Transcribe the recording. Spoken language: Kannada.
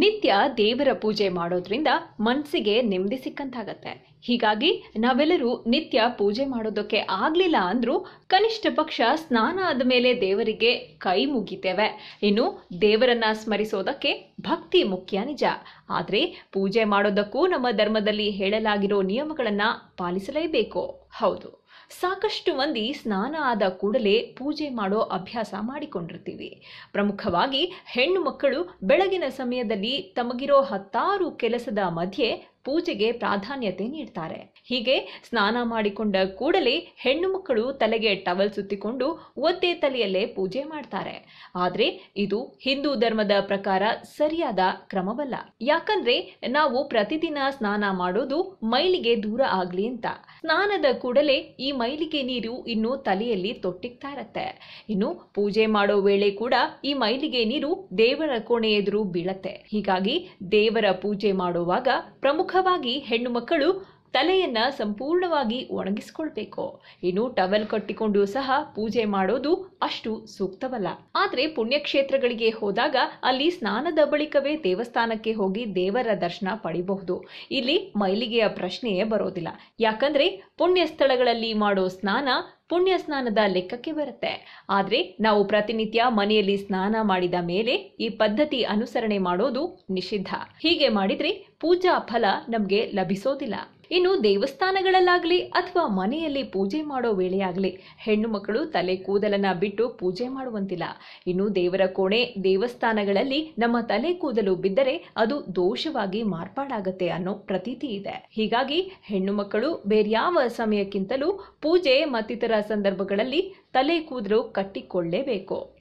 ನಿತ್ಯ ದೇವರ ಪೂಜೆ ಮಾಡೋದ್ರಿಂದ ಮನಸ್ಸಿಗೆ ನೆಮ್ಮದಿ ಸಿಕ್ಕಂತಾಗತ್ತೆ ಹೀಗಾಗಿ ನಾವೆಲ್ಲರೂ ನಿತ್ಯ ಪೂಜೆ ಮಾಡೋದಕ್ಕೆ ಆಗಲಿಲ್ಲ ಅಂದರೂ ಕನಿಷ್ಠ ಪಕ್ಷ ಸ್ನಾನ ಆದ ಮೇಲೆ ದೇವರಿಗೆ ಕೈ ಮುಗಿತೇವೆ ಇನ್ನು ದೇವರನ್ನ ಸ್ಮರಿಸೋದಕ್ಕೆ ಭಕ್ತಿ ಮುಖ್ಯ ನಿಜ ಆದರೆ ಪೂಜೆ ಮಾಡೋದಕ್ಕೂ ನಮ್ಮ ಧರ್ಮದಲ್ಲಿ ಹೇಳಲಾಗಿರೋ ನಿಯಮಗಳನ್ನು ಪಾಲಿಸಲೇಬೇಕು ಹೌದು ಸಾಕಷ್ಟು ಮಂದಿ ಸ್ನಾನ ಆದ ಕೂಡಲೇ ಪೂಜೆ ಮಾಡೋ ಅಭ್ಯಾಸ ಮಾಡಿಕೊಂಡಿರ್ತೀವಿ ಪ್ರಮುಖವಾಗಿ ಹೆಣ್ಣು ಮಕ್ಕಳು ಬೆಳಗಿನ ಸಮಯದಲ್ಲಿ ತಮಗಿರೋ ಹತ್ತಾರು ಕೆಲಸದ ಮಧ್ಯೆ ಪೂಜೆಗೆ ಪ್ರಾಧಾನ್ಯತೆ ನೀಡ್ತಾರೆ ಹೀಗೆ ಸ್ನಾನ ಮಾಡಿಕೊಂಡ ಕೂಡಲೇ ಹೆಣ್ಣು ಮಕ್ಕಳು ತಲೆಗೆ ಟವಲ್ ಸುತ್ತಿಕೊಂಡು ಒದ್ದೆ ತಲೆಯಲ್ಲೇ ಪೂಜೆ ಮಾಡ್ತಾರೆ ಆದರೆ ಇದು ಹಿಂದೂ ಧರ್ಮದ ಪ್ರಕಾರ ಸರಿಯಾದ ಕ್ರಮವಲ್ಲ ಯಾಕಂದ್ರೆ ನಾವು ಪ್ರತಿದಿನ ಸ್ನಾನ ಮಾಡೋದು ಮೈಲಿಗೆ ದೂರ ಆಗ್ಲಿ ಅಂತ ಸ್ನಾನದ ಕೂಡಲೇ ಈ ಮೈಲಿಗೆ ನೀರು ಇನ್ನು ತಲೆಯಲ್ಲಿ ತೊಟ್ಟಿಕ್ತಾ ಇರತ್ತೆ ಇನ್ನು ಪೂಜೆ ಮಾಡೋ ವೇಳೆ ಕೂಡ ಈ ಮೈಲಿಗೆ ನೀರು ದೇವರ ಕೋಣೆ ಎದುರು ಬೀಳತ್ತೆ ಹೀಗಾಗಿ ದೇವರ ಪೂಜೆ ಮಾಡುವಾಗ ಪ್ರಮುಖ ಪ್ರಮುಖವಾಗಿ ಹೆಣ್ಣು ಮಕ್ಕಳು ತಲೆಯನ್ನು ಸಂಪೂರ್ಣವಾಗಿ ಒಣಗಿಸ್ಕೊಳ್ಬೇಕು ಇನ್ನು ಟವೆಲ್ ಕಟ್ಟಿಕೊಂಡು ಸಹ ಪೂಜೆ ಮಾಡೋದು ಅಷ್ಟು ಸೂಕ್ತವಲ್ಲ ಆದ್ರೆ ಪುಣ್ಯಕ್ಷೇತ್ರಗಳಿಗೆ ಹೋದಾಗ ಅಲ್ಲಿ ಸ್ನಾನದ ಬಳಿಕವೇ ದೇವಸ್ಥಾನಕ್ಕೆ ಹೋಗಿ ದೇವರ ದರ್ಶನ ಪಡಿಬಹುದು ಇಲ್ಲಿ ಮೈಲಿಗೆಯ ಪ್ರಶ್ನೆಯೇ ಬರೋದಿಲ್ಲ ಯಾಕಂದ್ರೆ ಪುಣ್ಯ ಸ್ಥಳಗಳಲ್ಲಿ ಮಾಡೋ ಸ್ನಾನ ಪುಣ್ಯ ಸ್ನಾನದ ಲೆಕ್ಕಕ್ಕೆ ಬರುತ್ತೆ ಆದರೆ ನಾವು ಪ್ರತಿನಿತ್ಯ ಮನೆಯಲ್ಲಿ ಸ್ನಾನ ಮಾಡಿದ ಮೇಲೆ ಈ ಪದ್ಧತಿ ಅನುಸರಣೆ ಮಾಡೋದು ನಿಷಿದ್ಧ ಹೀಗೆ ಮಾಡಿದ್ರೆ ಪೂಜಾ ಫಲ ನಮಗೆ ಲಭಿಸೋದಿಲ್ಲ ಇನ್ನು ದೇವಸ್ಥಾನಗಳಲ್ಲಾಗಲಿ ಅಥವಾ ಮನೆಯಲ್ಲಿ ಪೂಜೆ ಮಾಡೋ ವೇಳೆಯಾಗಲಿ ಹೆಣ್ಣು ಮಕ್ಕಳು ತಲೆ ಕೂದಲನ್ನ ಬಿಟ್ಟು ಪೂಜೆ ಮಾಡುವಂತಿಲ್ಲ ಇನ್ನು ದೇವರ ಕೋಣೆ ದೇವಸ್ಥಾನಗಳಲ್ಲಿ ನಮ್ಮ ತಲೆ ಕೂದಲು ಬಿದ್ದರೆ ಅದು ದೋಷವಾಗಿ ಮಾರ್ಪಾಡಾಗತ್ತೆ ಅನ್ನೋ ಪ್ರತೀತಿ ಇದೆ ಹೀಗಾಗಿ ಹೆಣ್ಣು ಮಕ್ಕಳು ಬೇರ್ಯಾವ ಸಮಯಕ್ಕಿಂತಲೂ ಪೂಜೆ ಮತ್ತಿತರ ಸಂದರ್ಭಗಳಲ್ಲಿ ತಲೆ ಕೂದಲು ಕಟ್ಟಿಕೊಳ್ಳೇಬೇಕು